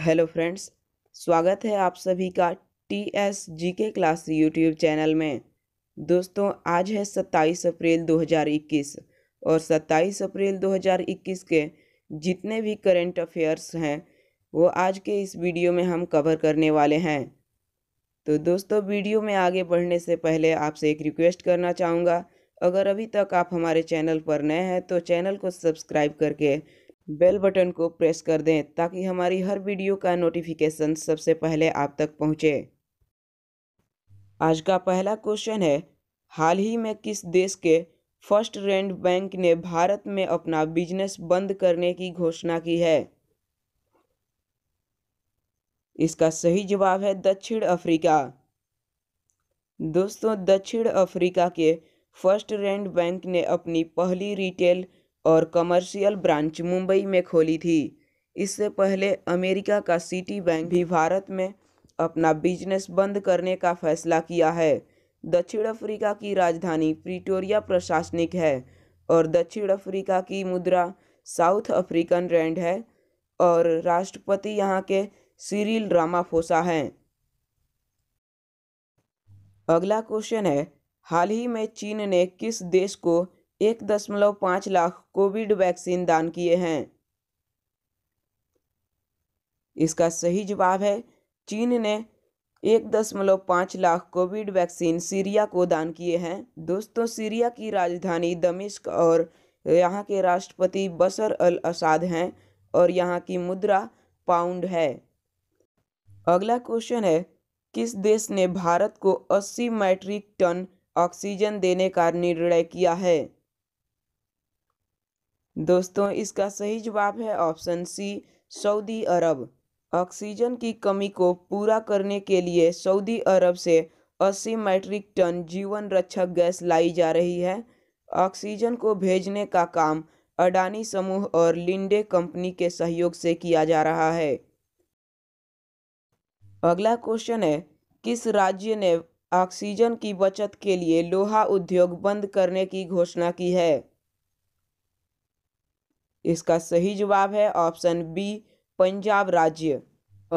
Hello friends स्वागत है आप सभी का टी एस जी के क्लास यूट्यूब चैनल में दोस्तों आज है सत्ताईस अप्रैल 2021 और सत्ताईस अप्रैल 2021 के जितने भी करंट अफेयर्स हैं वो आज के इस वीडियो में हम कवर करने वाले हैं तो दोस्तों वीडियो में आगे बढ़ने से पहले आपसे एक रिक्वेस्ट करना चाहूँगा अगर अभी तक आप हमारे चैनल पर नए हैं तो चैनल को सब्सक्राइब करके बेल बटन को प्रेस कर दें ताकि हमारी हर वीडियो का नोटिफिकेशन सबसे पहले आप तक पहुंचे। आज का पहला क्वेश्चन है हाल ही में किस देश के फर्स्ट रैंड बैंक ने भारत में अपना बिजनेस बंद करने की घोषणा की है इसका सही जवाब है दक्षिण अफ्रीका दोस्तों दक्षिण अफ्रीका के फर्स्ट रैंड बैंक ने अपनी पहली रिटेल और कमर्शियल ब्रांच मुंबई में खोली थी इससे पहले अमेरिका का सिटी बैंक भी भारत में अपना बिजनेस बंद करने का फैसला किया है दक्षिण अफ्रीका की राजधानी प्रिटोरिया प्रशासनिक है और दक्षिण अफ्रीका की मुद्रा साउथ अफ्रीकन रैंड है और राष्ट्रपति यहाँ के सीरिल रामाफोसा हैं अगला क्वेश्चन है हाल ही में चीन ने किस देश को एक दशमलव पाँच लाख कोविड वैक्सीन दान किए हैं इसका सही जवाब है चीन ने एक दशमलव पाँच लाख कोविड वैक्सीन सीरिया को दान किए हैं दोस्तों सीरिया की राजधानी दमिश्क और यहाँ के राष्ट्रपति बशर अल असाद हैं और यहाँ की मुद्रा पाउंड है अगला क्वेश्चन है किस देश ने भारत को 80 मैट्रिक टन ऑक्सीजन देने का निर्णय किया है दोस्तों इसका सही जवाब है option C Saudi Arabia oxygen की कमी को पूरा करने के लिए सऊदी अरब से 80 मैट्रिक टन जीवन रक्षक गैस लाई जा रही है ऑक्सीजन को भेजने का काम अडानी समूह और लिंडे कंपनी के सहयोग से किया जा रहा है अगला क्वेश्चन है किस राज्य ने ऑक्सीजन की बचत के लिए लोहा उद्योग बंद करने की घोषणा की है इसका सही जवाब है ऑप्शन बी पंजाब राज्य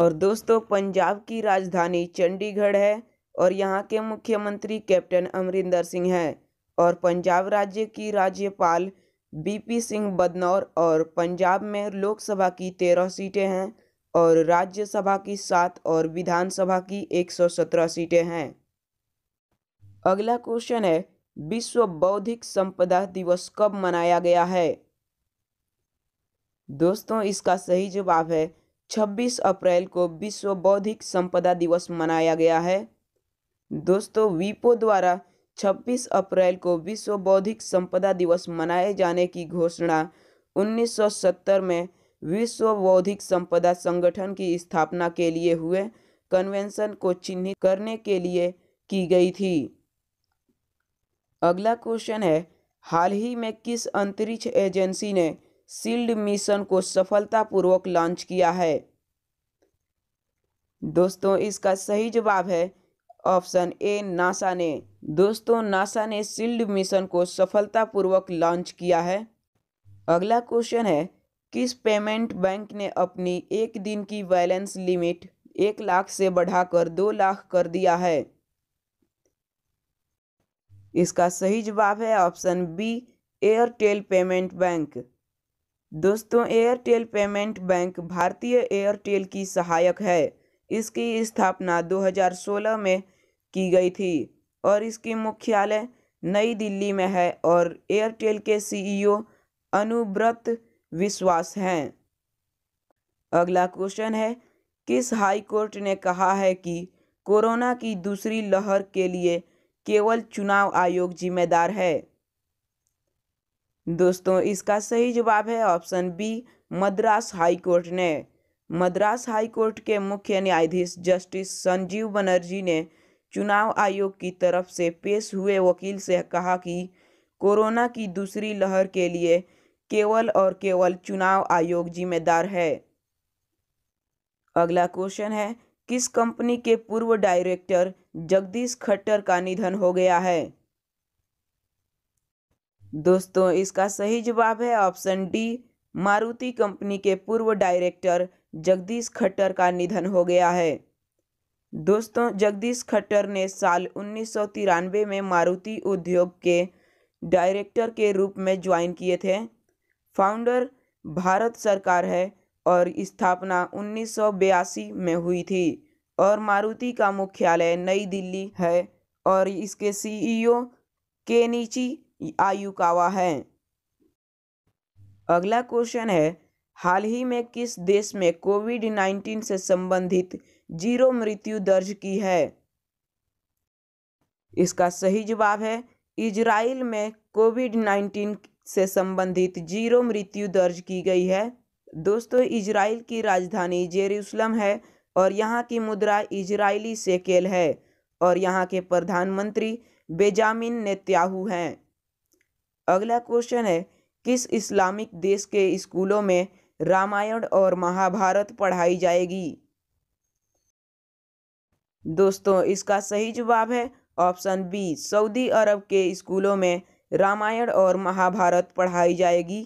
और दोस्तों पंजाब की राजधानी चंडीगढ़ है और यहाँ के मुख्यमंत्री कैप्टन अमरिंदर सिंह हैं और पंजाब राज्य की राज्यपाल बीपी सिंह बदनौर और पंजाब में लोकसभा की तेरह सीटें हैं और राज्यसभा की सात और विधानसभा की एक सौ सत्रह सीटें हैं अगला क्वेश्चन है विश्व बौद्धिक संपदा दिवस कब मनाया गया है दोस्तों इसका सही जवाब है 26 अप्रैल को विश्व बौद्धिक संपदा दिवस मनाया गया है दोस्तों वीपो द्वारा 26 अप्रैल को विश्व बौद्धिक संपदा दिवस मनाए जाने की घोषणा 1970 में विश्व बौद्धिक संपदा संगठन की स्थापना के लिए हुए कन्वेंशन को चिन्हित करने के लिए की गई थी अगला क्वेश्चन है हाल ही में किस अंतरिक्ष एजेंसी ने शील्ड मिशन को सफलतापूर्वक लॉन्च किया है दोस्तों इसका सही जवाब है ऑप्शन ए नासा ने दोस्तों नासा ने शील्ड मिशन को सफलतापूर्वक लॉन्च किया है अगला क्वेश्चन है किस पेमेंट बैंक ने अपनी एक दिन की बैलेंस लिमिट एक लाख से बढ़ाकर दो लाख कर दिया है इसका सही जवाब है option B Airtel payment bank दोस्तों एयरटेल पेमेंट बैंक भारतीय एयरटेल की सहायक है इसकी स्थापना 2016 में की गई थी और इसकी मुख्यालय नई दिल्ली में है और एयरटेल के सीईओ अनुव्रत विश्वास हैं अगला क्वेश्चन है किस हाई कोर्ट ने कहा है कि कोरोना की दूसरी लहर के लिए केवल चुनाव आयोग जिम्मेदार है दोस्तों इसका सही जवाब है option B Madras high court ने मद्रास हाई कोर्ट के मुख्य न्यायाधीश जस्टिस संजीव बनर्जी ने चुनाव आयोग की तरफ से पेश हुए वकील से कहा कि कोरोना की दूसरी लहर के लिए केवल और केवल चुनाव आयोग जिम्मेदार है अगला क्वेश्चन है किस कंपनी के पूर्व डायरेक्टर जगदीश खट्टर का निधन हो गया है दोस्तों इसका सही जवाब है ऑप्शन डी मारुति कंपनी के पूर्व डायरेक्टर जगदीश खट्टर का निधन हो गया है दोस्तों जगदीश खट्टर ने साल उन्नीस में मारुति उद्योग के डायरेक्टर के रूप में ज्वाइन किए थे फाउंडर भारत सरकार है और स्थापना उन्नीस में हुई थी और मारुति का मुख्यालय नई दिल्ली है और इसके सीईओ e केनिची आयुकावा है अगला क्वेश्चन है हाल ही में किस देश में कोविड नाइन्टीन से संबंधित जीरो मृत्यु दर्ज की है इसका सही जवाब है इजराइल में कोविड नाइन्टीन से संबंधित जीरो मृत्यु दर्ज की गई है दोस्तों इजराइल की राजधानी जेरूसलम है और यहाँ की मुद्रा इजरायली सेकेल है और यहाँ के प्रधानमंत्री बेजामिन नेत्याहू हैं अगला क्वेश्चन है किस इस्लामिक देश के स्कूलों में रामायण और महाभारत पढ़ाई जाएगी दोस्तों इसका सही जवाब है ऑप्शन बी सऊदी अरब के स्कूलों में रामायण और महाभारत पढ़ाई जाएगी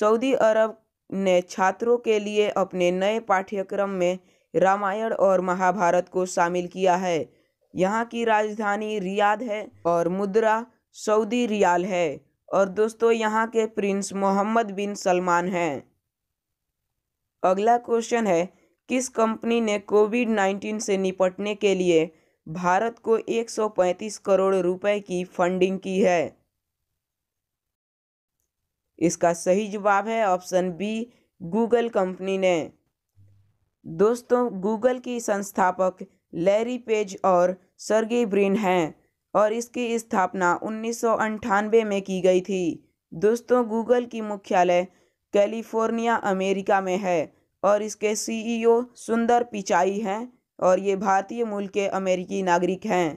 सऊदी अरब ने छात्रों के लिए अपने नए पाठ्यक्रम में रामायण और महाभारत को शामिल किया है यहाँ की राजधानी रियाद है और मुद्रा सऊदी रियाल है और दोस्तों यहाँ के प्रिंस मोहम्मद बिन सलमान हैं अगला क्वेश्चन है किस कंपनी ने कोविड नाइन्टीन से निपटने के लिए भारत को 135 करोड़ रुपए की फंडिंग की है इसका सही जवाब है ऑप्शन बी गूगल कंपनी ने दोस्तों गूगल की संस्थापक लैरी पेज और सर्गी ब्रिन हैं और इसकी स्थापना उन्नीस में की गई थी दोस्तों गूगल की मुख्यालय कैलिफोर्निया अमेरिका में है और इसके सीईओ सुंदर पिचाई हैं और ये भारतीय मूल के अमेरिकी नागरिक हैं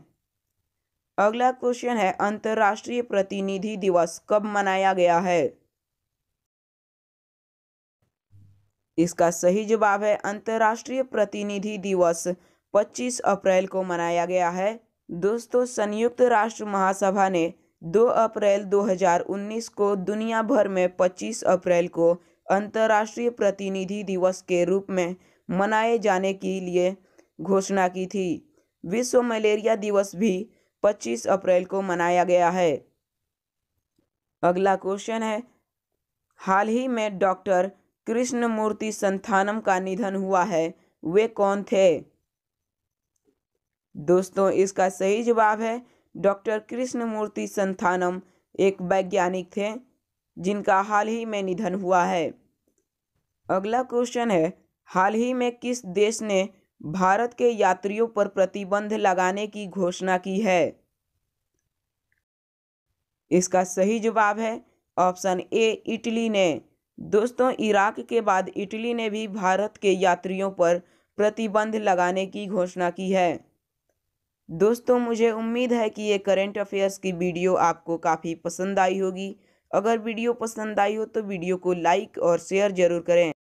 अगला क्वेश्चन है अंतर्राष्ट्रीय प्रतिनिधि दिवस कब मनाया गया है इसका सही जवाब है अंतर्राष्ट्रीय प्रतिनिधि दिवस 25 अप्रैल को मनाया गया है दोस्तों संयुक्त राष्ट्र महासभा ने 2 अप्रैल 2019 को दुनिया भर में 25 अप्रैल को अंतर्राष्ट्रीय प्रतिनिधि दिवस के रूप में मनाए जाने के लिए घोषणा की थी विश्व मलेरिया दिवस भी 25 अप्रैल को मनाया गया है अगला क्वेश्चन है हाल ही में डॉक्टर कृष्णमूर्ति संथानम का निधन हुआ है वे कौन थे दोस्तों इसका सही जवाब है डॉक्टर कृष्णमूर्ति संथानम एक वैज्ञानिक थे जिनका हाल ही में निधन हुआ है अगला क्वेश्चन है हाल ही में किस देश ने भारत के यात्रियों पर प्रतिबंध लगाने की घोषणा की है इसका सही जवाब है ऑप्शन ए इटली ने दोस्तों इराक के बाद इटली ने भी भारत के यात्रियों पर प्रतिबंध लगाने की घोषणा की है दोस्तों मुझे उम्मीद है कि ये करेंट अफेयर्स की वीडियो आपको काफ़ी पसंद आई होगी अगर वीडियो पसंद आई हो तो वीडियो को लाइक और शेयर ज़रूर करें